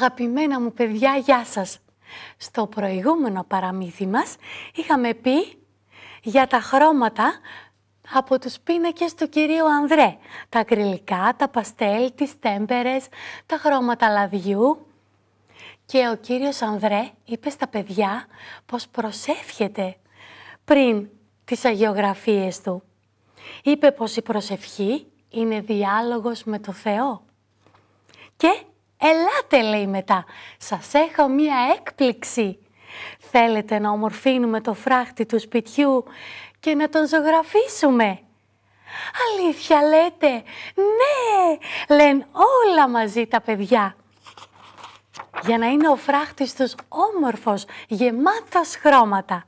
Αγαπημένα μου παιδιά, γεια σας. Στο προηγούμενο παραμύθι μας είχαμε πει για τα χρώματα από τους πίνακες του κυρίου Ανδρέ. Τα ακριλικά, τα παστέλ, τις τέμπερες, τα χρώματα λαδιού. Και ο κύριος Ανδρέ είπε στα παιδιά πως προσεύχεται πριν τις αγιογραφίες του. Είπε πως η προσευχή είναι διάλογος με το Θεό. Και Ελάτε, λέει μετά, σας έχω μία έκπληξη. Θέλετε να ομορφύνουμε το φράχτη του σπιτιού και να τον ζωγραφίσουμε. Αλήθεια λέτε, ναι, λένε όλα μαζί τα παιδιά. Για να είναι ο φράχτης τους όμορφος, γεμάτος χρώματα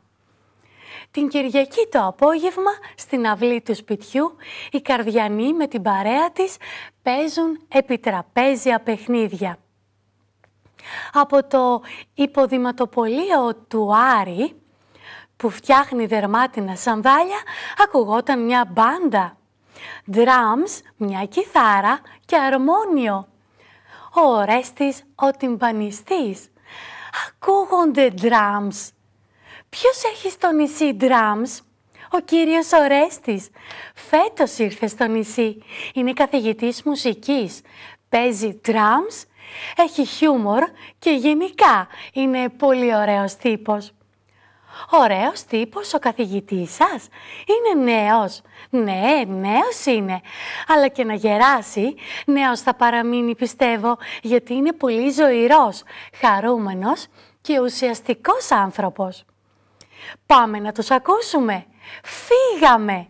την Κυριακή το απόγευμα στην αυλή του σπιτιού οι Καρδιανοί με την παρέα της παίζουν επιτραπέζια παιχνίδια. Από το υποδηματοπολείο του Άρη που φτιάχνει δερμάτινα σανδάλια ακουγόταν μια μπάντα. Drums, μια κιθάρα και αρμόνιο. Ο Ορέστης ο τυμπανιστής. Ακούγονται drums Ποιος έχει στο νησί drums? Ο κύριος Ορέστης. Φέτος ήρθε στο νησί. Είναι καθηγητής μουσικής. Παίζει drums, έχει χιούμορ και γενικά είναι πολύ ωραίος τύπος. Ωραίος τύπος ο καθηγητής σας. Είναι νέος. Ναι, νέος είναι. Αλλά και να γεράσει, νέος θα παραμείνει πιστεύω, γιατί είναι πολύ ζωηρός, χαρούμενος και ουσιαστικός άνθρωπος. Πάμε να τους ακούσουμε. Φύγαμε.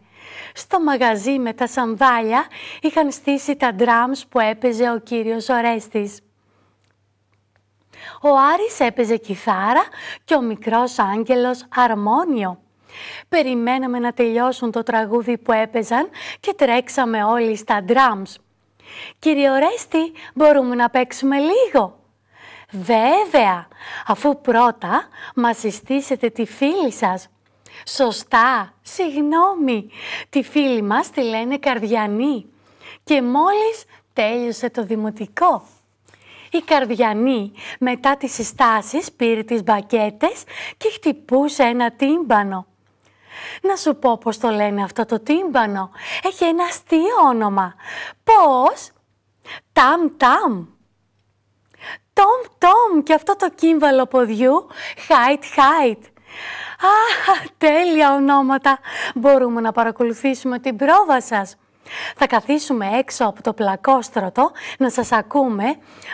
Στο μαγαζί με τα σανδάλια είχαν στήσει τα ντραμς που έπαιζε ο κύριος Ορέστης. Ο Άρης έπαιζε κιθάρα και ο μικρός άγγελος αρμόνιο. Περιμέναμε να τελειώσουν το τραγούδι που έπαιζαν και τρέξαμε όλοι στα ντραμς. «Κύριε Ορέστη, μπορούμε να παίξουμε λίγο», Βέβαια, αφού πρώτα μα συστήσετε τη φίλη σας. Σωστά, συγγνώμη, τη φίλη μας τη λένε Καρδιανή και μόλις τέλειωσε το δημοτικό. Η Καρδιανή μετά τις συστάσεις πήρε τις μπακέτες και χτυπούσε ένα τύμπανο. Να σου πω πώς το λένε αυτό το τύμπανο. Έχει ένα αστείο όνομα. Πώς? Ταμ-ταμ. Τόμ και αυτό το κύμβαλο ποδιού, Χάιτ Χάιτ. Α, τέλεια ονόματα! Μπορούμε να παρακολουθήσουμε την πρόβα σας. Θα καθίσουμε έξω από το πλακόστρωτο να σας ακούμε,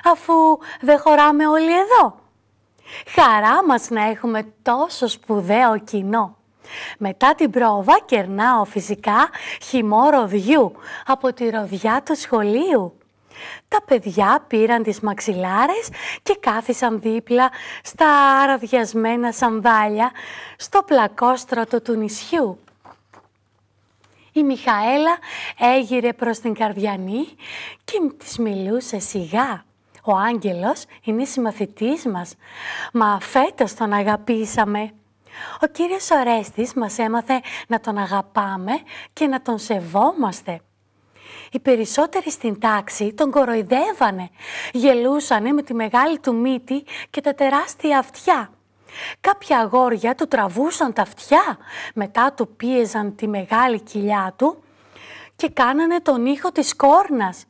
αφού δεν χωράμε όλοι εδώ. Χαρά μας να έχουμε τόσο σπουδαίο κοινό. Μετά την πρόβα κερνάω φυσικά χυμό ροδιού από τη ροδιά του σχολείου. Τα παιδιά πήραν τις μαξιλάρες και κάθισαν δίπλα στα αραδιασμένα σανδάλια στο πλακόστρωτο του νησιού. Η Μιχαέλα έγειρε προς την Καρδιανή και της μιλούσε σιγά. Ο Άγγελος είναι συμμαθητής μας, μα φέτος τον αγαπήσαμε. Ο κύριος Ορέστης μας έμαθε να τον αγαπάμε και να τον σεβόμαστε οι περισσότεροι στην τάξη τον κοροϊδεύανε. Γελούσανε με τη μεγάλη του μύτη και τα τεράστια αυτιά. Κάποια αγόρια του τραβούσαν τα αυτιά, μετά του πίεζαν τη μεγάλη κοιλιά του και κάνανε τον ήχο της κόρνας.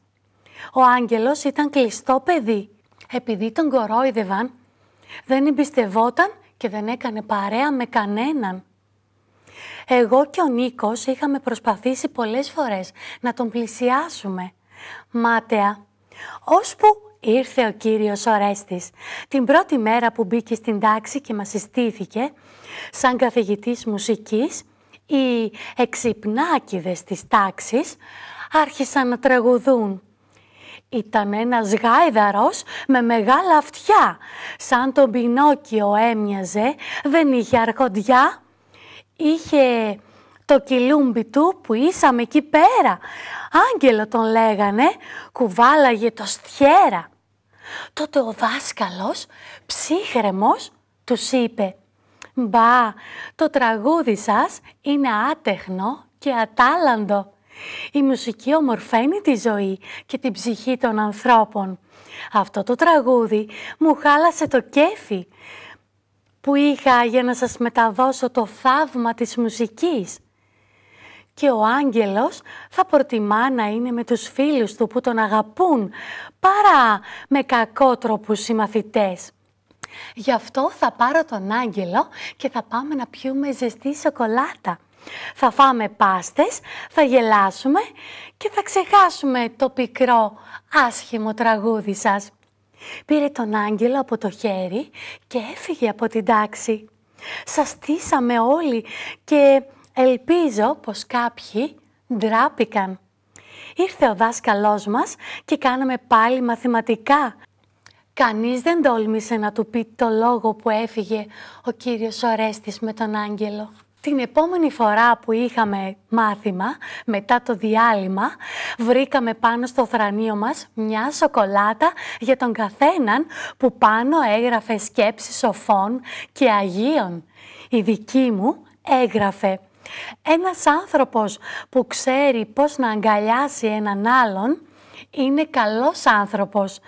Ο άγγελος ήταν κλειστό παιδί. Επειδή τον κορόιδευαν, δεν εμπιστευόταν και δεν έκανε παρέα με κανέναν. Εγώ και ο Νίκος είχαμε προσπαθήσει πολλές φορές να τον πλησιάσουμε. Μάταια, ώσπου ήρθε ο κύριος Ορέστης. Την πρώτη μέρα που μπήκε στην τάξη και μας συστήθηκε, σαν καθηγητής μουσικής, οι εξυπνάκιδες της τάξης άρχισαν να τραγουδούν. Ήταν ένας γάιδαρος με μεγάλα αυτιά. Σαν τον Πινόκιο έμοιαζε, δεν είχε αρχοντιά είχε το κιλούμπι του που ήσαμε εκεί πέρα. Άγγελο τον λέγανε, κουβάλαγε το στιέρα. Τότε ο δάσκαλος, ψύχρεμος, τους είπε «Μπα, το τραγούδι σας είναι άτεχνο και ατάλαντο. Η μουσική ομορφαίνει τη ζωή και την ψυχή των ανθρώπων. Αυτό το τραγούδι μου χάλασε το κέφι που είχα για να σας μεταδώσω το θαύμα της μουσικής. Και ο άγγελος θα προτιμά να είναι με τους φίλους του που τον αγαπούν, παρά με κακότροπους συμμαθητές. Γι' αυτό θα πάρω τον άγγελο και θα πάμε να πιούμε ζεστή σοκολάτα. Θα φάμε πάστες, θα γελάσουμε και θα ξεχάσουμε το πικρό άσχημο τραγούδι σας. Πήρε τον άγγελο από το χέρι και έφυγε από την τάξη. στήσαμε όλοι και ελπίζω πως κάποιοι ντράπηκαν. Ήρθε ο δάσκαλός μας και κάναμε πάλι μαθηματικά. Κανείς δεν τόλμησε να του πει το λόγο που έφυγε ο κύριος Ορέστης με τον άγγελο. Την επόμενη φορά που είχαμε μάθημα, μετά το διάλειμμα, βρήκαμε πάνω στο θρανίο μας μια σοκολάτα για τον καθέναν που πάνω έγραφε σκέψεις σοφών και αγίων. Η δική μου έγραφε «Ένας άνθρωπος που ξέρει πώς να αγκαλιάσει έναν άλλον είναι καλός άνθρωπος».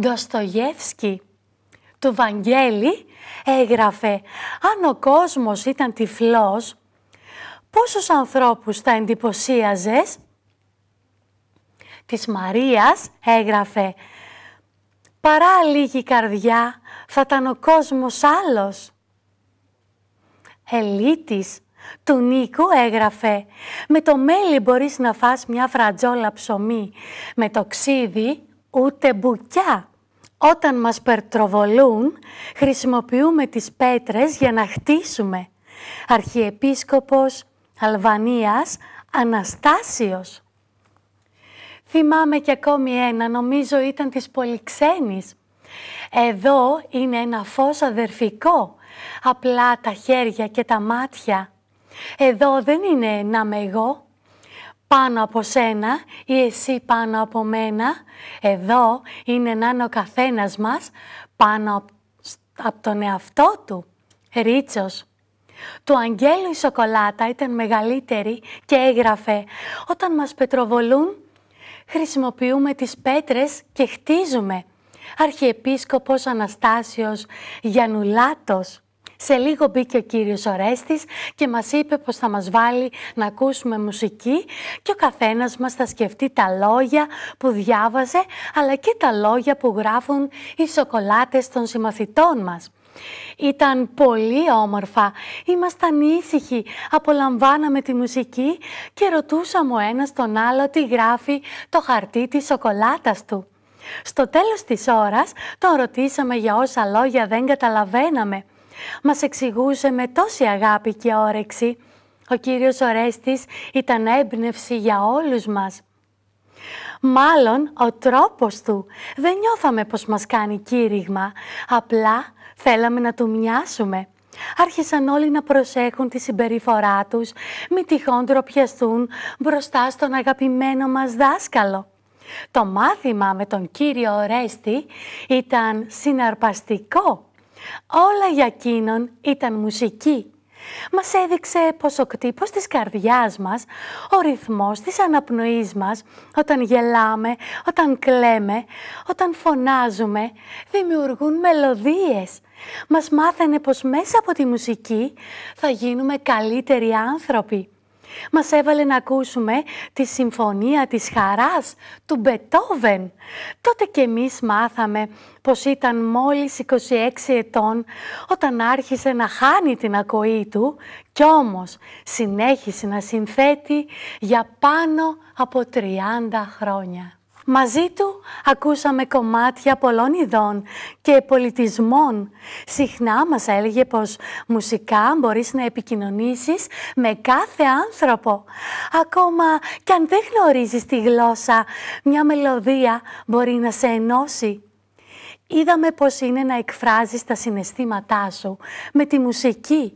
Ντοστογεύσκι. Του Βαγγέλη έγραφε «Αν ο κόσμος ήταν τυφλός, πόσους ανθρώπους θα εντυπωσίαζες» της Μαρίας έγραφε «Παρά λίγη καρδιά θα ήταν ο κόσμος άλλος». Ελίτης του Νίκου έγραφε «Με το μέλι μπορείς να φας μια φρατζόλα ψωμί, με το ξύδι ούτε μπουκιά». Όταν μας περτροβολούν, χρησιμοποιούμε τις πέτρες για να χτίσουμε. Αρχιεπίσκοπος Αλβανίας Αναστάσιος. Θυμάμαι και ακόμη ένα, νομίζω ήταν της Πολυξένης. Εδώ είναι ένα φως αδερφικό, απλά τα χέρια και τα μάτια. Εδώ δεν είναι να είμαι εγώ, πάνω από σένα ή εσύ πάνω από μένα. Εδώ είναι να είναι ο καθένας μας πάνω από τον εαυτό του. Ρίτσος. Του Αγγέλου η σοκολάτα ήταν μεγαλύτερη και έγραφε «Όταν μας πετροβολούν, χρησιμοποιούμε τις πέτρες και χτίζουμε». Αρχιεπίσκοπος Αναστάσιος αρχιεπισκοπος αναστασιος Γιανουλάτος. Σε λίγο μπήκε ο κύριος Ορέστης και μας είπε πως θα μας βάλει να ακούσουμε μουσική και ο καθένας μας θα σκεφτεί τα λόγια που διάβαζε αλλά και τα λόγια που γράφουν οι σοκολάτες των συμμαθητών μας. Ήταν πολύ όμορφα, ήμασταν ήσυχοι, απολαμβάναμε τη μουσική και ρωτούσαμε ο ένας τον άλλο τι γράφει το χαρτί της σοκολάτας του. Στο τέλος της ώρας τον ρωτήσαμε για όσα λόγια δεν καταλαβαίναμε. Μας εξηγούσε με τόση αγάπη και όρεξη. Ο κύριος Ορέστης ήταν έμπνευση για όλους μας. Μάλλον ο τρόπος του δεν νιώθαμε πως μας κάνει κήρυγμα, απλά θέλαμε να του μοιάσουμε. Άρχισαν όλοι να προσέχουν τη συμπεριφορά τους, μη τυχόν τροπιαστούν μπροστά στον αγαπημένο μας δάσκαλο. Το μάθημα με τον κύριο Ορέστη ήταν συναρπαστικό. Όλα για εκείνον ήταν μουσική. Μας έδειξε πως ο κτύπος της καρδιάς μας, ο ρυθμός της αναπνοής μας, όταν γελάμε, όταν κλαίμε, όταν φωνάζουμε, δημιουργούν μελωδίες. Μας μάθανε πως μέσα από τη μουσική θα γίνουμε καλύτεροι άνθρωποι μας έβαλε να ακούσουμε τη Συμφωνία της Χαράς του Μπετόβεν. Τότε και εμείς μάθαμε πως ήταν μόλις 26 ετών όταν άρχισε να χάνει την ακοή του κι όμως συνέχισε να συνθέτει για πάνω από 30 χρόνια. Μαζί του ακούσαμε κομμάτια πολλών ειδών και πολιτισμών. Συχνά μας έλεγε πως μουσικά μπορείς να επικοινωνήσεις με κάθε άνθρωπο. Ακόμα κι αν δεν γνωρίζεις τη γλώσσα, μια μελωδία μπορεί να σε ενώσει. Είδαμε πως είναι να εκφράζεις τα συναισθήματά σου με τη μουσική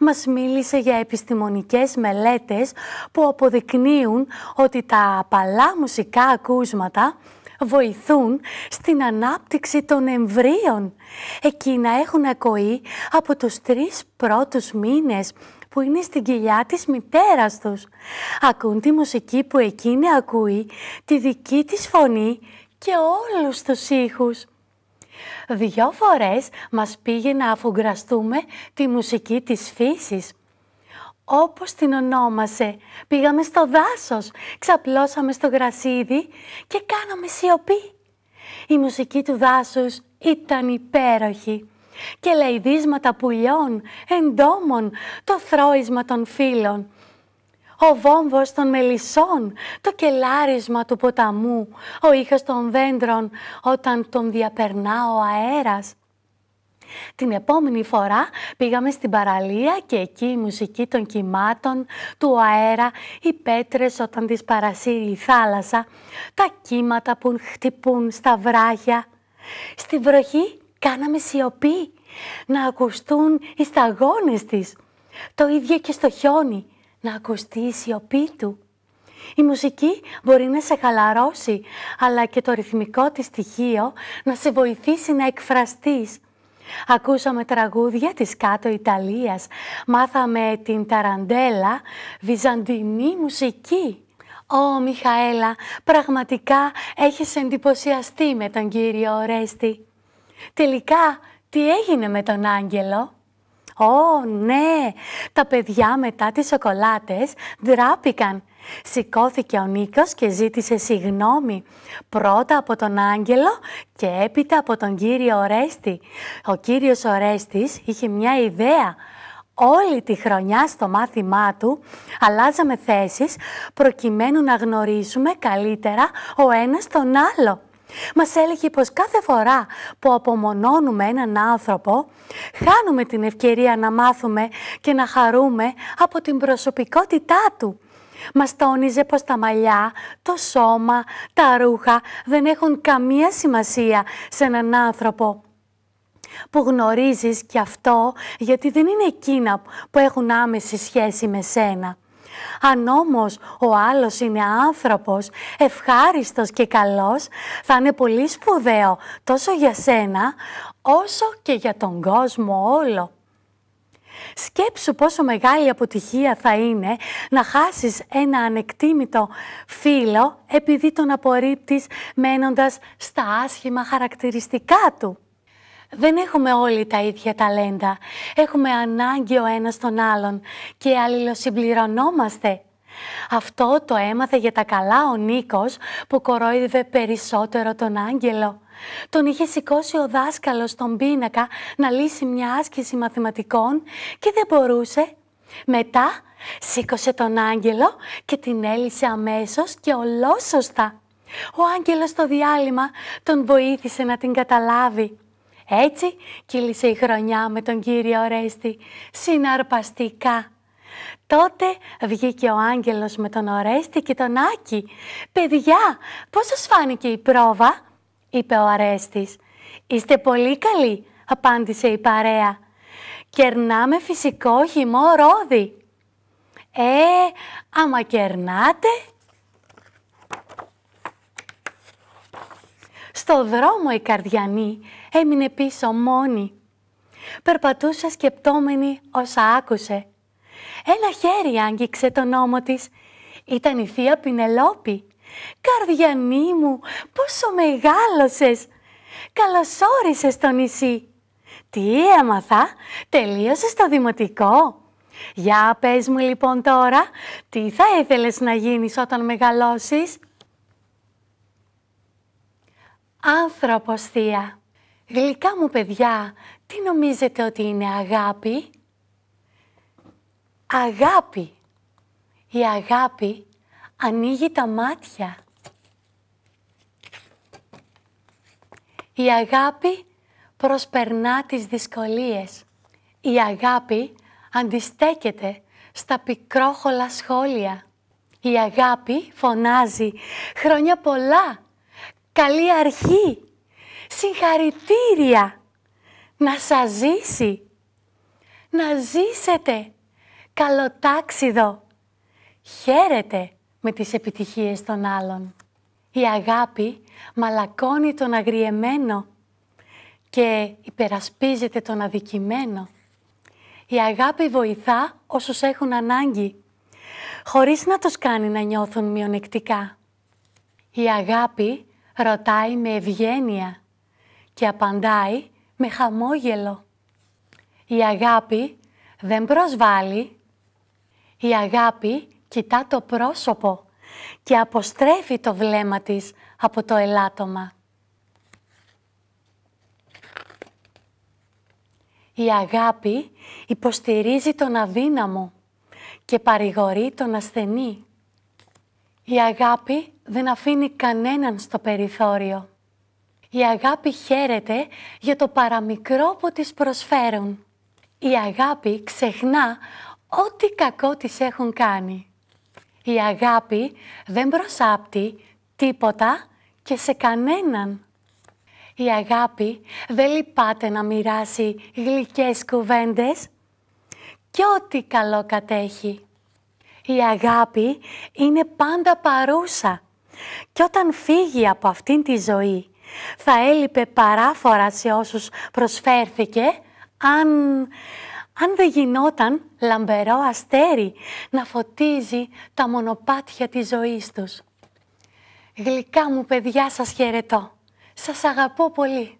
μας μίλησε για επιστημονικές μελέτες που αποδεικνύουν ότι τα απαλά μουσικά ακούσματα βοηθούν στην ανάπτυξη των εμβρίων. Εκείνα έχουν ακοή από τους τρεις πρώτους μήνες που είναι στην κοιλιά της μητέρας τους. Ακούν τη μουσική που εκείνη ακούει, τη δική της φωνή και όλους τους ήχους. Δυο φορές μας πήγε να αφουγκραστούμε τη μουσική της φύσης. Όπως την ονόμασε, πήγαμε στο δάσος, ξαπλώσαμε στο γρασίδι και κάναμε σιωπή. Η μουσική του δάσους ήταν υπέροχη και λαϊδίσματα πουλιών, εντόμων, το θρώισμα των φίλων ο βόμβος των μελισσών, το κελάρισμα του ποταμού, ο ήχος των δέντρων όταν τον διαπερνά ο αέρας. Την επόμενη φορά πήγαμε στην παραλία και εκεί η μουσική των κυμάτων, του αέρα, οι πέτρες όταν τις παρασύρει η θάλασσα, τα κύματα που χτυπούν στα βράχια. Στη βροχή κάναμε σιωπή, να ακουστούν οι σταγόνες της. Το ίδιο και στο χιόνι, να ακουστεί η σιωπή του. Η μουσική μπορεί να σε χαλαρώσει, αλλά και το ρυθμικό της στοιχείο να σε βοηθήσει να εκφραστείς. Ακούσαμε τραγούδια της κάτω Ιταλίας, μάθαμε την ταραντέλα, βυζαντινή μουσική. Ω Μιχαέλα, πραγματικά έχεις εντυπωσιαστεί με τον κύριο Ορέστη. Τελικά, τι έγινε με τον άγγελο? Ω, ναι! Τα παιδιά μετά τις σοκολάτες δράπηκαν!» Σηκώθηκε ο Νίκος και ζήτησε συγνώμη. Πρώτα από τον Άγγελο και έπειτα από τον κύριο Ορέστη. Ο κύριος Ορέστης είχε μια ιδέα. Όλη τη χρονιά στο μάθημά του αλλάζαμε θέσεις προκειμένου να γνωρίσουμε καλύτερα ο ένας τον άλλο. Μας έλεγε πως κάθε φορά που απομονώνουμε έναν άνθρωπο, χάνουμε την ευκαιρία να μάθουμε και να χαρούμε από την προσωπικότητά του. Μας τόνιζε πως τα μαλλιά, το σώμα, τα ρούχα δεν έχουν καμία σημασία σε έναν άνθρωπο που γνωρίζεις και αυτό γιατί δεν είναι εκείνα που έχουν άμεση σχέση με σένα. Αν όμως ο άλλος είναι άνθρωπος, ευχάριστος και καλός, θα είναι πολύ σπουδαίο τόσο για σένα, όσο και για τον κόσμο όλο. Σκέψου πόσο μεγάλη αποτυχία θα είναι να χάσεις ένα ανεκτήμητο φίλο επειδή τον απορρίπτεις μένοντας στα άσχημα χαρακτηριστικά του. Δεν έχουμε όλοι τα ίδια ταλέντα. Έχουμε ανάγκη ο ένας τον άλλον και αλληλοσυμπληρωνόμαστε. Αυτό το έμαθε για τα καλά ο Νίκος που κορόιδευε περισσότερο τον άγγελο. Τον είχε σηκώσει ο δάσκαλος στον πίνακα να λύσει μια άσκηση μαθηματικών και δεν μπορούσε. Μετά σήκωσε τον άγγελο και την έλυσε αμέσως και ολόσωστα. Ο άγγελος στο διάλειμμα τον βοήθησε να την καταλάβει. Έτσι κύλησε η χρονιά με τον Κύριο Ορέστη συναρπαστικά. Τότε βγήκε ο άγγελος με τον Ορέστη και τον Άκη. «Παιδιά, πώς σας φάνηκε η πρόβα» είπε ο Ρέστης. «Είστε πολύ καλοί» απάντησε η παρέα. «Κερνάμε φυσικό χυμό ρόδι». «Ε, άμα κερνάτε Στο δρόμο η καρδιανή έμεινε πίσω μόνη. Περπατούσε σκεπτόμενη όσα άκουσε. Ένα χέρι άγγιξε τον ώμο της. Ήταν η θεία Πινελόπη. «Καρδιανή μου, πόσο μεγάλωσες! Καλωσόρισες στο νησί! Τι έμαθα, τελείωσες το δημοτικό! Για πες μου λοιπόν τώρα, τι θα ήθελες να γίνεις όταν μεγαλώσεις» Άνθρωπος θεία. Γλυκά μου παιδιά, τι νομίζετε ότι είναι αγάπη? Αγάπη. Η αγάπη ανοίγει τα μάτια. Η αγάπη προσπερνά τις δυσκολίες. Η αγάπη αντιστέκεται στα πικρόχολα σχόλια. Η αγάπη φωνάζει χρόνια πολλά Καλή αρχή. Συγχαρητήρια. Να σας ζήσει. Να ζήσετε. Καλό Χαίρετε με τις επιτυχίες των άλλων. Η αγάπη μαλακώνει τον αγριεμένο και υπερασπίζεται τον αδικημένο. Η αγάπη βοηθά όσους έχουν ανάγκη, χωρίς να τους κάνει να νιώθουν μειονεκτικά. Η αγάπη ρωτάει με ευγένεια και απαντάει με χαμόγελο. Η αγάπη δεν προσβάλλει. Η αγάπη κοιτά το πρόσωπο και αποστρέφει το βλέμμα της από το ελάττωμα. Η αγάπη υποστηρίζει τον αδύναμο και παρηγορεί τον ασθενή. Η αγάπη δεν αφήνει κανέναν στο περιθώριο. Η αγάπη χαίρεται για το παραμικρό που της προσφέρουν. Η αγάπη ξεχνά ό,τι κακό της έχουν κάνει. Η αγάπη δεν προσάπτει τίποτα και σε κανέναν. Η αγάπη δεν λυπάται να μοιράσει γλυκές κουβέντες και ό,τι καλό κατέχει. Η αγάπη είναι πάντα παρούσα και όταν φύγει από αυτήν τη ζωή, θα έλειπε παράφορα σε όσους προσφέρθηκε, αν, αν δεν γινόταν λαμπερό αστέρι να φωτίζει τα μονοπάτια της ζωής τους. Γλυκά μου παιδιά σας χαιρετώ. Σας αγαπώ πολύ.